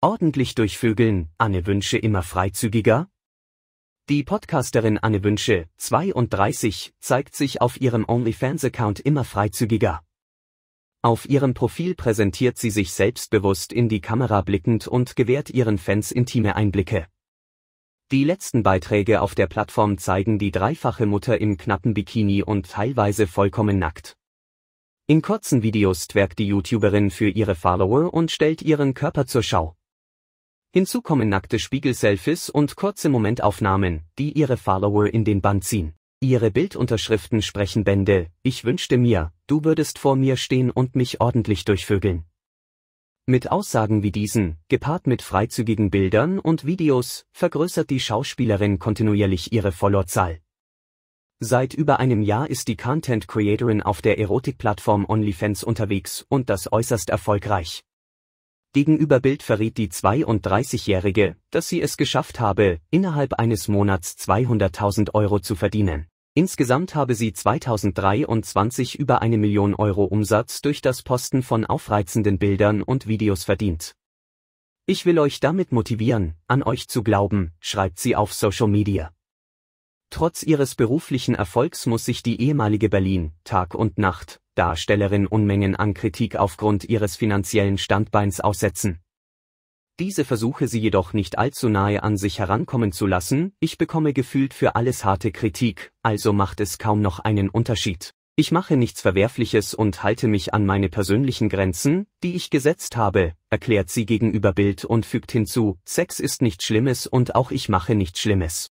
Ordentlich durchvögeln, Anne Wünsche immer freizügiger? Die Podcasterin Anne Wünsche, 32, zeigt sich auf ihrem OnlyFans-Account immer freizügiger. Auf ihrem Profil präsentiert sie sich selbstbewusst in die Kamera blickend und gewährt ihren Fans intime Einblicke. Die letzten Beiträge auf der Plattform zeigen die dreifache Mutter im knappen Bikini und teilweise vollkommen nackt. In kurzen Videos twerkt die YouTuberin für ihre Follower und stellt ihren Körper zur Schau. Hinzu kommen nackte Spiegel-Selfies und kurze Momentaufnahmen, die ihre Follower in den Bann ziehen. Ihre Bildunterschriften sprechen Bände, ich wünschte mir, du würdest vor mir stehen und mich ordentlich durchvögeln. Mit Aussagen wie diesen, gepaart mit freizügigen Bildern und Videos, vergrößert die Schauspielerin kontinuierlich ihre Followerzahl. Seit über einem Jahr ist die Content Creatorin auf der Erotikplattform OnlyFans unterwegs und das äußerst erfolgreich. Gegenüber Bild verriet die 32-Jährige, dass sie es geschafft habe, innerhalb eines Monats 200.000 Euro zu verdienen. Insgesamt habe sie 2023 über eine Million Euro Umsatz durch das Posten von aufreizenden Bildern und Videos verdient. Ich will euch damit motivieren, an euch zu glauben, schreibt sie auf Social Media. Trotz ihres beruflichen Erfolgs muss sich die ehemalige Berlin Tag und Nacht Darstellerin Unmengen an Kritik aufgrund ihres finanziellen Standbeins aussetzen. Diese versuche sie jedoch nicht allzu nahe an sich herankommen zu lassen, ich bekomme gefühlt für alles harte Kritik, also macht es kaum noch einen Unterschied. Ich mache nichts Verwerfliches und halte mich an meine persönlichen Grenzen, die ich gesetzt habe, erklärt sie gegenüber Bild und fügt hinzu, Sex ist nichts Schlimmes und auch ich mache nichts Schlimmes.